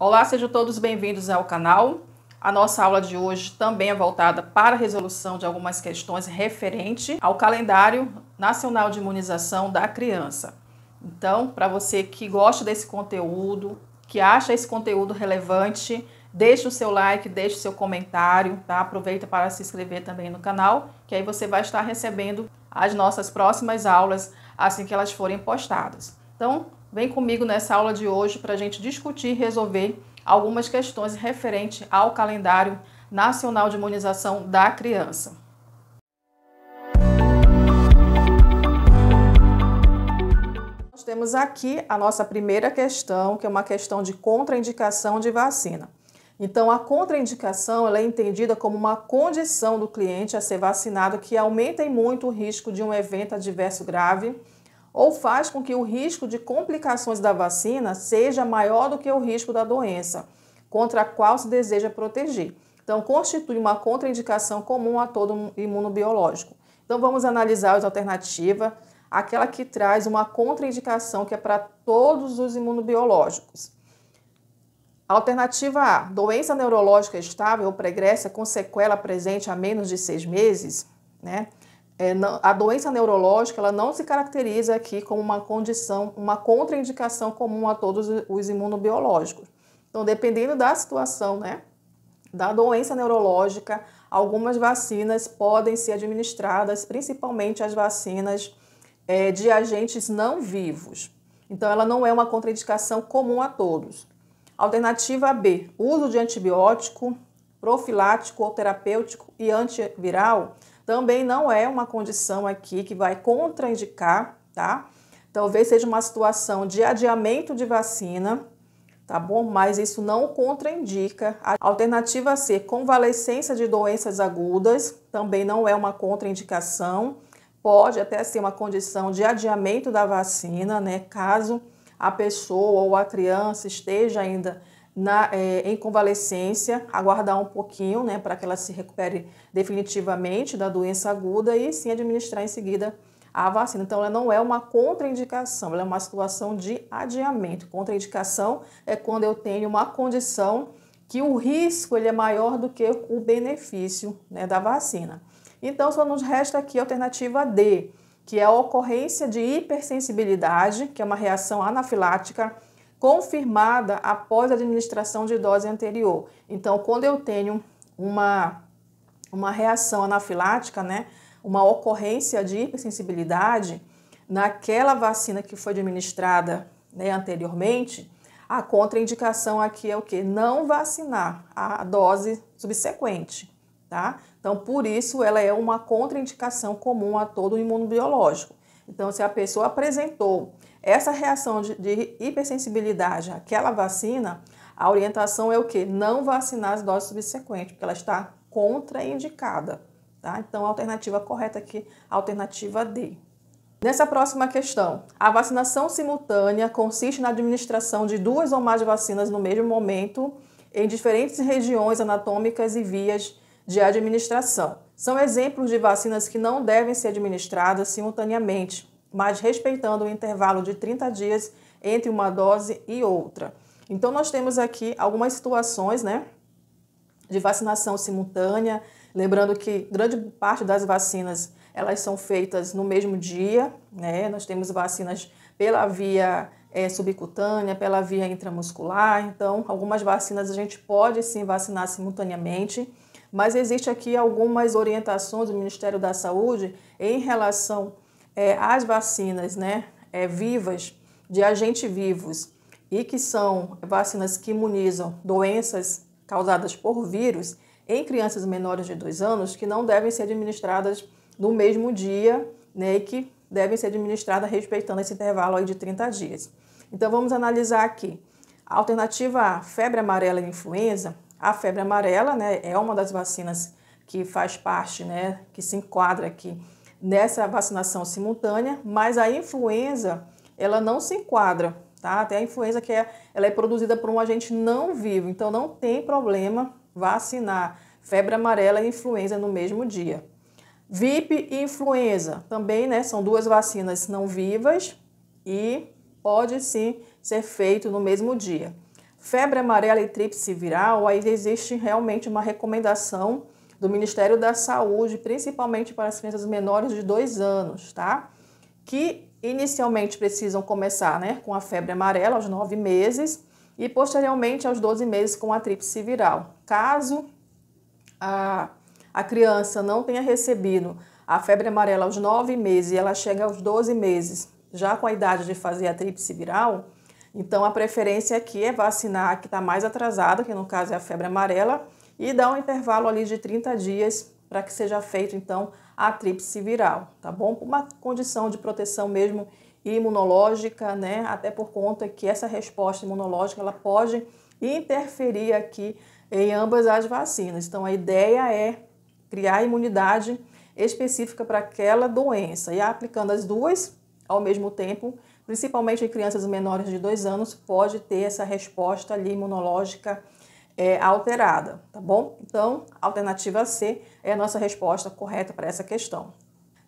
Olá, sejam todos bem-vindos ao canal. A nossa aula de hoje também é voltada para a resolução de algumas questões referente ao calendário nacional de imunização da criança. Então, para você que gosta desse conteúdo, que acha esse conteúdo relevante, deixe o seu like, deixe o seu comentário, tá? Aproveita para se inscrever também no canal, que aí você vai estar recebendo as nossas próximas aulas assim que elas forem postadas. Então, Vem comigo nessa aula de hoje para a gente discutir e resolver algumas questões referentes ao calendário nacional de imunização da criança. Nós temos aqui a nossa primeira questão, que é uma questão de contraindicação de vacina. Então, a contraindicação é entendida como uma condição do cliente a ser vacinado que aumenta muito o risco de um evento adverso grave ou faz com que o risco de complicações da vacina seja maior do que o risco da doença contra a qual se deseja proteger. Então, constitui uma contraindicação comum a todo imunobiológico. Então, vamos analisar as alternativas, aquela que traz uma contraindicação que é para todos os imunobiológicos. Alternativa A: doença neurológica estável ou pregressa com sequela presente há menos de seis meses, né? é, não, a doença neurológica ela não se caracteriza aqui como uma condição, uma contraindicação comum a todos os imunobiológicos. Então, dependendo da situação, né, da doença neurológica, algumas vacinas podem ser administradas, principalmente as vacinas é, de agentes não vivos. Então, ela não é uma contraindicação comum a todos. Alternativa B: uso de antibiótico profilático ou terapêutico e antiviral também não é uma condição aqui que vai contraindicar, tá? Talvez seja uma situação de adiamento de vacina, tá bom? Mas isso não contraindica. A alternativa C, convalescência de doenças agudas, também não é uma contraindicação. Pode até ser uma condição de adiamento da vacina, né? Caso a pessoa ou a criança esteja ainda na, é, em convalescência, aguardar um pouquinho né, para que ela se recupere definitivamente da doença aguda e sim administrar em seguida a vacina. Então, ela não é uma contraindicação, ela é uma situação de adiamento. Contraindicação é quando eu tenho uma condição que o risco ele é maior do que o benefício né, da vacina. Então, só nos resta aqui a alternativa D, que é a ocorrência de hipersensibilidade, que é uma reação anafilática confirmada após a administração de dose anterior. Então, quando eu tenho uma, uma reação anafilática, né, uma ocorrência de hipersensibilidade naquela vacina que foi administrada né, anteriormente, a contraindicação aqui é o que? Não vacinar a dose subsequente, tá? Então, por isso, ela é uma contraindicação comum a todo imunobiológico. Então, se a pessoa apresentou essa reação de, de hipersensibilidade àquela vacina, a orientação é o que? Não vacinar as doses subsequentes, porque ela está contraindicada. Tá? Então, a alternativa correta aqui, a alternativa D. Nessa próxima questão, a vacinação simultânea consiste na administração de duas ou mais vacinas no mesmo momento em diferentes regiões anatômicas e vias de administração. São exemplos de vacinas que não devem ser administradas simultaneamente, mas respeitando o intervalo de 30 dias entre uma dose e outra. Então, nós temos aqui algumas situações, né, de vacinação simultânea, lembrando que grande parte das vacinas elas são feitas no mesmo dia, né? Nós temos vacinas pela via é, subcutânea, pela via intramuscular, então algumas vacinas a gente pode sim vacinar simultaneamente mas existe aqui algumas orientações do Ministério da Saúde em relação é, às vacinas né, é, vivas, de agentes vivos, e que são vacinas que imunizam doenças causadas por vírus em crianças menores de 2 anos, que não devem ser administradas no mesmo dia né, e que devem ser administradas respeitando esse intervalo de 30 dias. Então vamos analisar aqui. A alternativa A, febre amarela e influenza, a febre amarela né, é uma das vacinas que faz parte, né, que se enquadra aqui nessa vacinação simultânea, mas a influenza, ela não se enquadra, tá? Até a influenza que é, ela é produzida por um agente não vivo, então não tem problema vacinar febre amarela e influenza no mesmo dia. VIP e influenza também, né, são duas vacinas não vivas e pode sim ser feito no mesmo dia febre amarela e tríplice viral, aí existe realmente uma recomendação do Ministério da Saúde, principalmente para as crianças menores de dois anos, tá? Que inicialmente precisam começar né, com a febre amarela aos nove meses e posteriormente aos 12 meses com a tríplice viral. Caso a, a criança não tenha recebido a febre amarela aos nove meses e ela chega aos 12 meses, já com a idade de fazer a tríplice viral, então, a preferência aqui é vacinar a que está mais atrasada, que no caso é a febre amarela, e dar um intervalo ali de 30 dias para que seja feito, então, a tríplice viral, tá bom? Uma condição de proteção mesmo imunológica, né? Até por conta que essa resposta imunológica, ela pode interferir aqui em ambas as vacinas. Então, a ideia é criar imunidade específica para aquela doença e aplicando as duas ao mesmo tempo principalmente em crianças menores de 2 anos, pode ter essa resposta ali imunológica é, alterada, tá bom? Então, alternativa C é a nossa resposta correta para essa questão.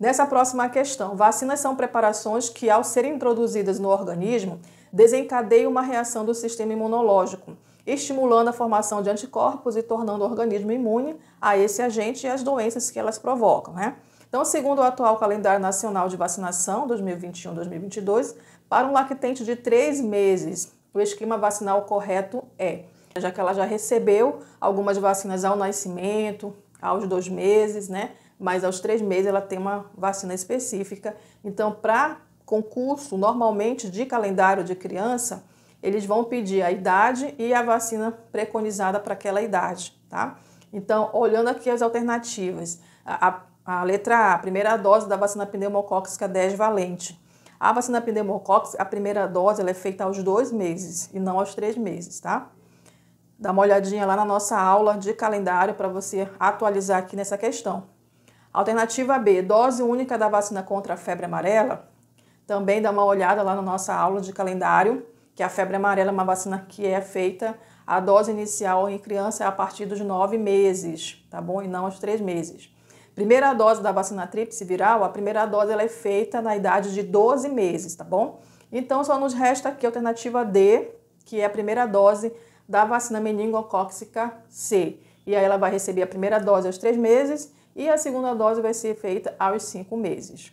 Nessa próxima questão, vacinas são preparações que, ao serem introduzidas no organismo, desencadeiam uma reação do sistema imunológico, estimulando a formação de anticorpos e tornando o organismo imune a esse agente e as doenças que elas provocam, né? Então, segundo o atual calendário nacional de vacinação 2021-2022, para um lactente de três meses, o esquema vacinal correto é, já que ela já recebeu algumas vacinas ao nascimento, aos dois meses, né? Mas aos três meses ela tem uma vacina específica. Então, para concurso, normalmente de calendário de criança, eles vão pedir a idade e a vacina preconizada para aquela idade, tá? Então, olhando aqui as alternativas, a, a letra A, primeira dose da vacina pneumocócica 10 valente. A vacina pneumocócica, a primeira dose, ela é feita aos dois meses e não aos três meses, tá? Dá uma olhadinha lá na nossa aula de calendário para você atualizar aqui nessa questão. Alternativa B, dose única da vacina contra a febre amarela. Também dá uma olhada lá na nossa aula de calendário, que a febre amarela é uma vacina que é feita a dose inicial em criança é a partir dos nove meses, tá bom? E não aos três meses. Primeira dose da vacina tríplice viral, a primeira dose ela é feita na idade de 12 meses, tá bom? Então só nos resta aqui a alternativa D, que é a primeira dose da vacina meningocócica C. E aí ela vai receber a primeira dose aos 3 meses e a segunda dose vai ser feita aos 5 meses.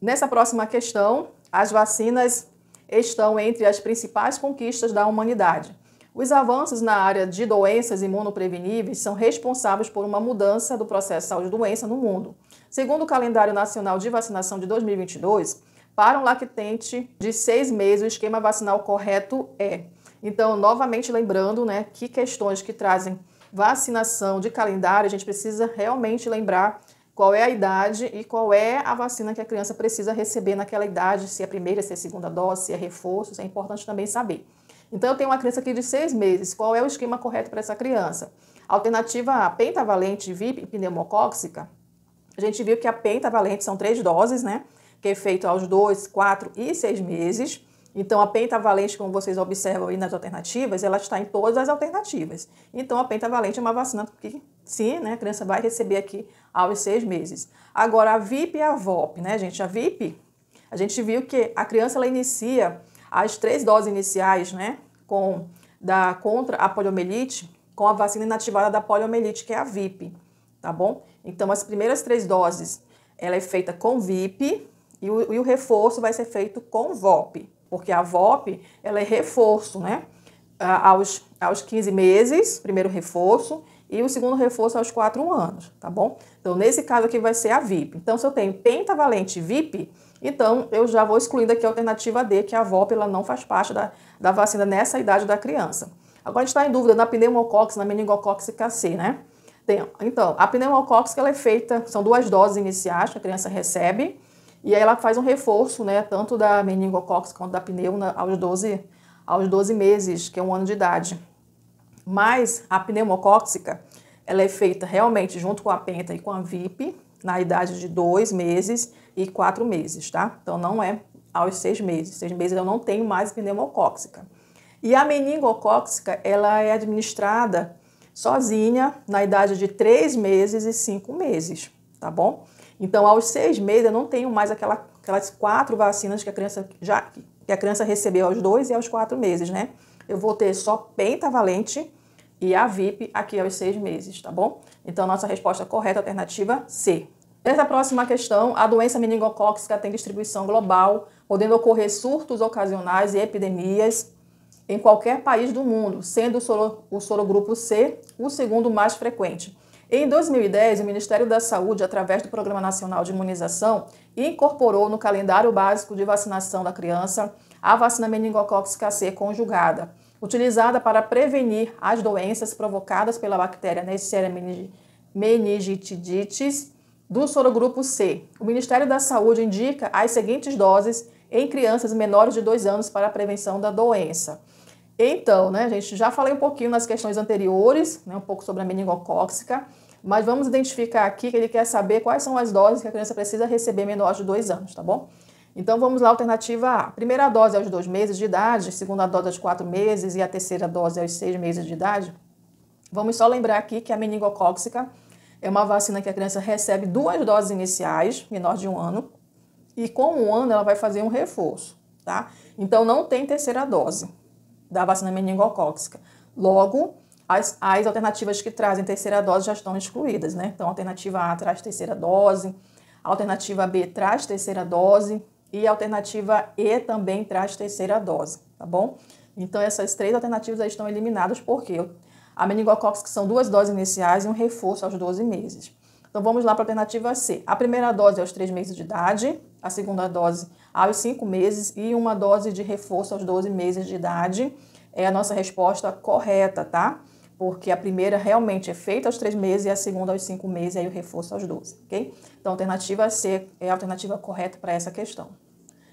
Nessa próxima questão, as vacinas estão entre as principais conquistas da humanidade. Os avanços na área de doenças imunopreveníveis são responsáveis por uma mudança do processo de saúde-doença no mundo. Segundo o calendário nacional de vacinação de 2022, para um lactente de seis meses, o esquema vacinal correto é. Então, novamente lembrando né, que questões que trazem vacinação de calendário, a gente precisa realmente lembrar qual é a idade e qual é a vacina que a criança precisa receber naquela idade, se é a primeira, se é a segunda dose, se é reforço, isso é importante também saber. Então, eu tenho uma criança aqui de seis meses. Qual é o esquema correto para essa criança? Alternativa A, pentavalente VIP pneumocóxica. A gente viu que a pentavalente são três doses, né? Que é feito aos dois, quatro e seis meses. Então, a pentavalente, como vocês observam aí nas alternativas, ela está em todas as alternativas. Então, a pentavalente é uma vacina que, sim, né, a criança vai receber aqui aos seis meses. Agora, a VIP e a VOP, né, gente? A VIP, a gente viu que a criança, ela inicia as três doses iniciais, né, com, da, contra a poliomielite com a vacina inativada da poliomielite, que é a VIP, tá bom? Então, as primeiras três doses, ela é feita com VIP e o, e o reforço vai ser feito com VOP, porque a VOP, ela é reforço, né? aos, aos 15 meses, primeiro reforço, e o segundo reforço aos é 4 anos, tá bom? Então, nesse caso aqui vai ser a VIP. Então, se eu tenho pentavalente VIP, então eu já vou excluindo aqui a alternativa D, que é a VOP ela não faz parte da, da vacina nessa idade da criança. Agora a gente está em dúvida na pneumocócica, na meningocócica C, né? Tem, então, a pneumocócica ela é feita, são duas doses iniciais que a criança recebe, e aí ela faz um reforço, né, tanto da meningocócica quanto da pneuma aos 12 aos 12 meses, que é um ano de idade. Mas a pneumocóxica, ela é feita realmente junto com a penta e com a VIP, na idade de dois meses e quatro meses, tá? Então não é aos seis meses. Seis meses eu não tenho mais pneumocóxica. E a meningocóxica, ela é administrada sozinha na idade de três meses e cinco meses, tá bom? Então, aos seis meses, eu não tenho mais aquela, aquelas quatro vacinas que a criança já que a criança recebeu aos dois e aos quatro meses, né? eu vou ter só pentavalente e a VIP aqui aos seis meses, tá bom? Então, nossa resposta correta, alternativa C. Nessa próxima questão, a doença meningocócica tem distribuição global, podendo ocorrer surtos ocasionais e epidemias em qualquer país do mundo, sendo o, soro, o sorogrupo C o segundo mais frequente. Em 2010, o Ministério da Saúde, através do Programa Nacional de Imunização, incorporou no calendário básico de vacinação da criança a vacina meningocócica C conjugada, utilizada para prevenir as doenças provocadas pela bactéria Neisseria meningitidis do sorogrupo C. O Ministério da Saúde indica as seguintes doses em crianças menores de 2 anos para a prevenção da doença. Então, né, gente, já falei um pouquinho nas questões anteriores, né, um pouco sobre a meningocócica, mas vamos identificar aqui que ele quer saber quais são as doses que a criança precisa receber menor de 2 anos, tá bom? Então vamos lá, alternativa A. Primeira dose aos dois meses de idade, segunda dose aos quatro meses e a terceira dose aos seis meses de idade. Vamos só lembrar aqui que a meningocóxica é uma vacina que a criança recebe duas doses iniciais, menor de um ano, e com um ano ela vai fazer um reforço, tá? Então não tem terceira dose da vacina meningocóxica. Logo, as, as alternativas que trazem terceira dose já estão excluídas, né? Então a alternativa A traz terceira dose, a alternativa B traz terceira dose, e a alternativa E também traz terceira dose, tá bom? Então, essas três alternativas estão eliminadas porque a que são duas doses iniciais e um reforço aos 12 meses. Então, vamos lá para a alternativa C. A primeira dose é aos 3 meses de idade, a segunda dose aos 5 meses e uma dose de reforço aos 12 meses de idade. É a nossa resposta correta, tá? porque a primeira realmente é feita aos três meses e a segunda aos cinco meses, e aí o reforço aos 12, ok? Então, a alternativa C é, é a alternativa correta para essa questão.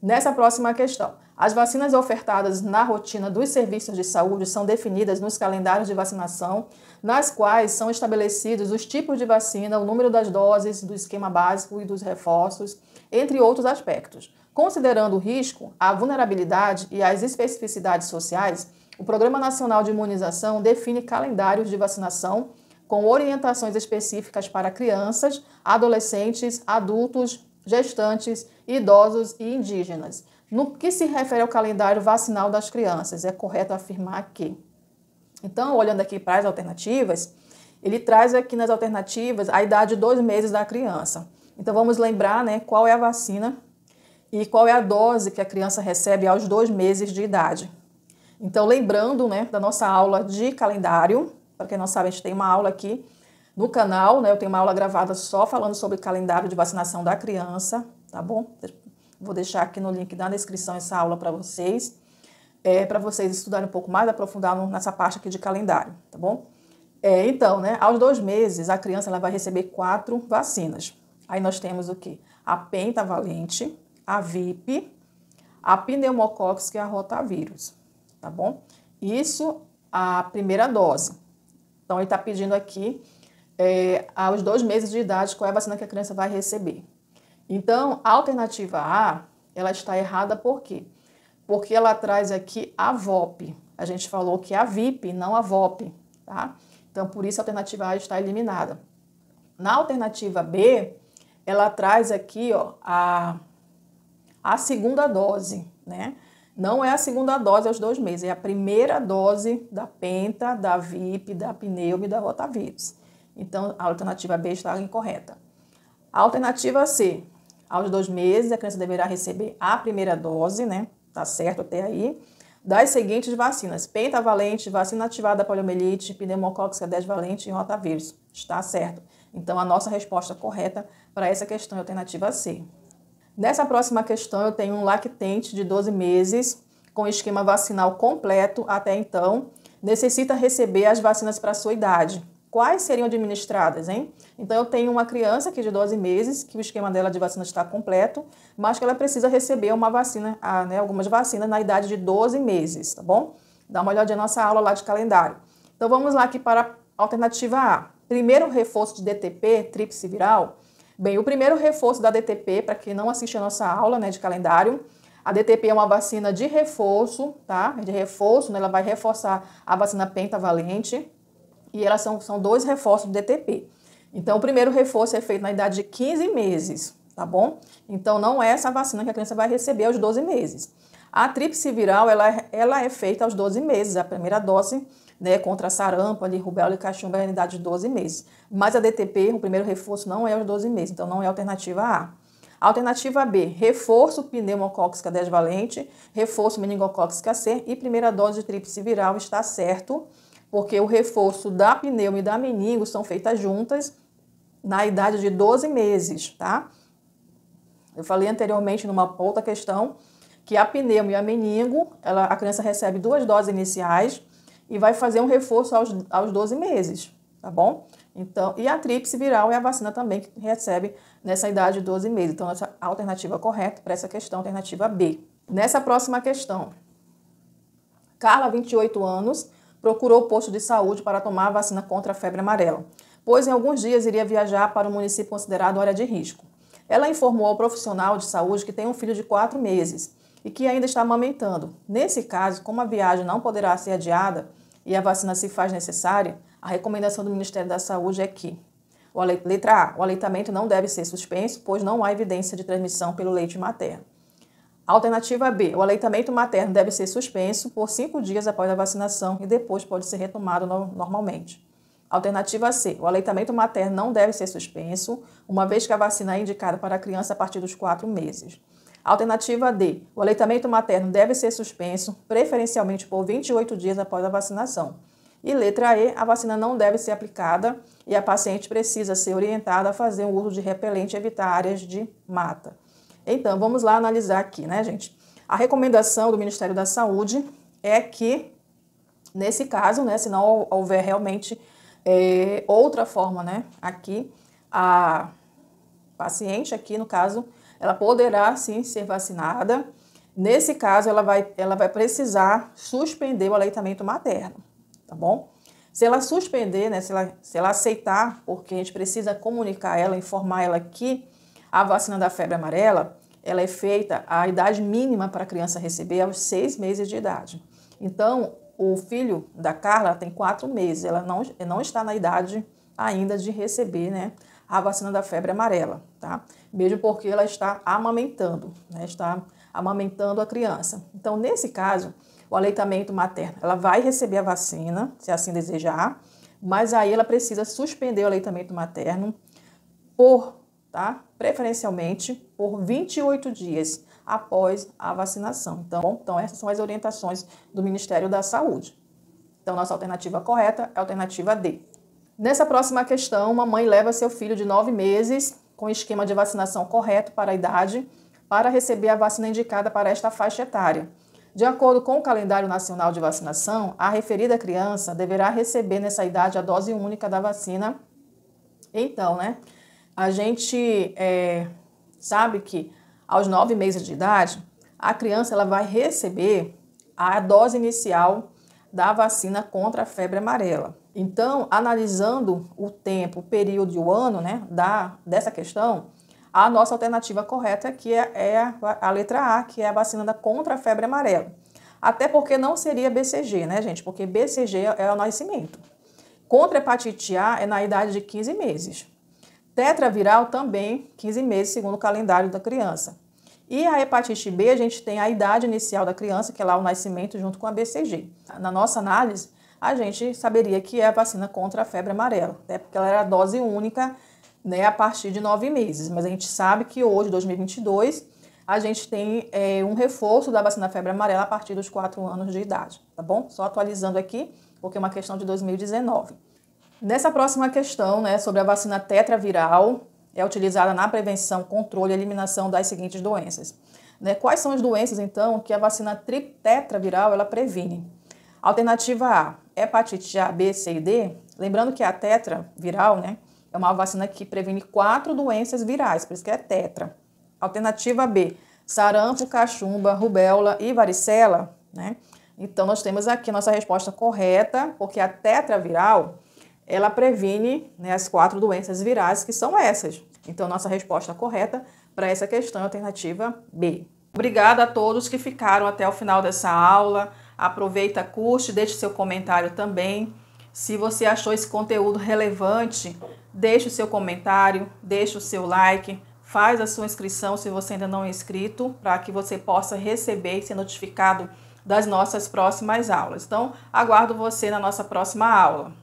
Nessa próxima questão, as vacinas ofertadas na rotina dos serviços de saúde são definidas nos calendários de vacinação, nas quais são estabelecidos os tipos de vacina, o número das doses, do esquema básico e dos reforços, entre outros aspectos. Considerando o risco, a vulnerabilidade e as especificidades sociais, o Programa Nacional de Imunização define calendários de vacinação com orientações específicas para crianças, adolescentes, adultos, gestantes, idosos e indígenas. No que se refere ao calendário vacinal das crianças, é correto afirmar que. Então, olhando aqui para as alternativas, ele traz aqui nas alternativas a idade de dois meses da criança. Então, vamos lembrar né, qual é a vacina e qual é a dose que a criança recebe aos dois meses de idade. Então, lembrando né, da nossa aula de calendário, para quem não sabe, a gente tem uma aula aqui no canal, né? Eu tenho uma aula gravada só falando sobre calendário de vacinação da criança, tá bom? Vou deixar aqui no link da descrição essa aula para vocês, é, para vocês estudarem um pouco mais, aprofundar nessa parte aqui de calendário, tá bom? É, então, né, aos dois meses, a criança ela vai receber quatro vacinas. Aí nós temos o que? A pentavalente, a VIP, a pneumocóxica e a rotavírus tá bom? Isso a primeira dose. Então, ele está pedindo aqui é, aos dois meses de idade qual é a vacina que a criança vai receber. Então, a alternativa A, ela está errada por quê? Porque ela traz aqui a VOP. A gente falou que é a VIP, não a VOP, tá? Então, por isso a alternativa A está eliminada. Na alternativa B, ela traz aqui ó, a, a segunda dose, né? Não é a segunda dose aos é dois meses, é a primeira dose da penta, da VIP, da pneuma e da rotavírus. Então, a alternativa B está incorreta. A alternativa C, aos dois meses, a criança deverá receber a primeira dose, né? Tá certo até aí. Das seguintes vacinas: pentavalente, vacina ativada poliomielite, pneumocócica dez valente e rotavírus. Está certo. Então, a nossa resposta correta para essa questão é a alternativa C. Nessa próxima questão, eu tenho um lactente de 12 meses com esquema vacinal completo até então, necessita receber as vacinas para sua idade. Quais seriam administradas, hein? Então, eu tenho uma criança aqui de 12 meses, que o esquema dela de vacina está completo, mas que ela precisa receber uma vacina, né, algumas vacinas na idade de 12 meses, tá bom? Dá uma olhadinha na nossa aula lá de calendário. Então, vamos lá aqui para a alternativa A. Primeiro reforço de DTP, tríplice viral, Bem, o primeiro reforço da DTP, para quem não assiste a nossa aula né, de calendário, a DTP é uma vacina de reforço, tá? De reforço, né? ela vai reforçar a vacina pentavalente e elas são, são dois reforços do DTP. Então, o primeiro reforço é feito na idade de 15 meses, tá bom? Então, não é essa vacina que a criança vai receber aos 12 meses. A tríplice viral, ela, é, ela é feita aos 12 meses, a primeira dose né, contra sarampo, ali, rubéola e caxumba é a idade de 12 meses. Mas a DTP, o primeiro reforço, não é aos 12 meses, então não é alternativa A. Alternativa B, reforço pneumocócica 10 valente, reforço meningocócica C e primeira dose de tríplice viral está certo, porque o reforço da pneumo e da meningo são feitas juntas na idade de 12 meses, tá? Eu falei anteriormente numa outra questão que a pneumo e a meningo, ela, a criança recebe duas doses iniciais e vai fazer um reforço aos, aos 12 meses, tá bom? Então, e a tríplice viral é a vacina também que recebe nessa idade de 12 meses. Então, essa alternativa correta para essa questão, alternativa B. Nessa próxima questão, Carla, 28 anos, procurou o posto de saúde para tomar a vacina contra a febre amarela, pois em alguns dias iria viajar para um município considerado área de risco. Ela informou ao profissional de saúde que tem um filho de 4 meses e que ainda está amamentando. Nesse caso, como a viagem não poderá ser adiada, e a vacina se faz necessária, a recomendação do Ministério da Saúde é que o letra A, o aleitamento não deve ser suspenso, pois não há evidência de transmissão pelo leite materno. Alternativa B, o aleitamento materno deve ser suspenso por cinco dias após a vacinação e depois pode ser retomado no normalmente. Alternativa C, o aleitamento materno não deve ser suspenso, uma vez que a vacina é indicada para a criança a partir dos quatro meses. Alternativa D. O aleitamento materno deve ser suspenso, preferencialmente por 28 dias após a vacinação. E letra E, a vacina não deve ser aplicada e a paciente precisa ser orientada a fazer o um uso de repelente e evitar áreas de mata. Então, vamos lá analisar aqui, né, gente? A recomendação do Ministério da Saúde é que, nesse caso, né, se não houver realmente é, outra forma, né, aqui, a paciente, aqui no caso, ela poderá sim ser vacinada. Nesse caso, ela vai, ela vai precisar suspender o aleitamento materno, tá bom? Se ela suspender, né, se, ela, se ela aceitar, porque a gente precisa comunicar ela, informar ela que a vacina da febre amarela, ela é feita, a idade mínima para a criança receber é aos seis meses de idade. Então, o filho da Carla tem quatro meses, ela não, não está na idade ainda de receber né, a vacina da febre amarela, tá? Mesmo porque ela está amamentando, né? Está amamentando a criança. Então, nesse caso, o aleitamento materno, ela vai receber a vacina, se assim desejar, mas aí ela precisa suspender o aleitamento materno por, tá? Preferencialmente por 28 dias após a vacinação. Então, bom, então essas são as orientações do Ministério da Saúde. Então, nossa alternativa correta é a alternativa D. Nessa próxima questão, uma mãe leva seu filho de nove meses, com esquema de vacinação correto para a idade, para receber a vacina indicada para esta faixa etária. De acordo com o calendário nacional de vacinação, a referida criança deverá receber nessa idade a dose única da vacina. Então, né? A gente é, sabe que aos nove meses de idade, a criança ela vai receber a dose inicial da vacina contra a febre amarela. Então, analisando o tempo, o período e o ano né, da, dessa questão, a nossa alternativa correta aqui é, é, é a, a letra A, que é a vacina da contra a febre amarela. Até porque não seria BCG, né, gente? Porque BCG é, é o nascimento. Contra hepatite A é na idade de 15 meses. Tetraviral também 15 meses, segundo o calendário da criança. E a hepatite B, a gente tem a idade inicial da criança, que é lá o nascimento, junto com a BCG. Na nossa análise, a gente saberia que é a vacina contra a febre amarela, né? porque ela era dose única né, a partir de nove meses. Mas a gente sabe que hoje, 2022, a gente tem é, um reforço da vacina febre amarela a partir dos quatro anos de idade, tá bom? Só atualizando aqui, porque é uma questão de 2019. Nessa próxima questão, né, sobre a vacina tetraviral, é utilizada na prevenção, controle e eliminação das seguintes doenças. Né? Quais são as doenças, então, que a vacina triptetraviral ela previne? Alternativa A, hepatite A, B, C e D. Lembrando que a tetraviral, né, é uma vacina que previne quatro doenças virais, por isso que é tetra. Alternativa B, sarampo, cachumba, rubéola e varicela, né? Então, nós temos aqui nossa resposta correta, porque a tetraviral viral ela previne né, as quatro doenças virais que são essas. Então, nossa resposta correta para essa questão é a alternativa B. Obrigada a todos que ficaram até o final dessa aula. Aproveita, curte, deixe seu comentário também. Se você achou esse conteúdo relevante, deixe o seu comentário, deixe o seu like, faz a sua inscrição se você ainda não é inscrito, para que você possa receber e ser notificado das nossas próximas aulas. Então, aguardo você na nossa próxima aula.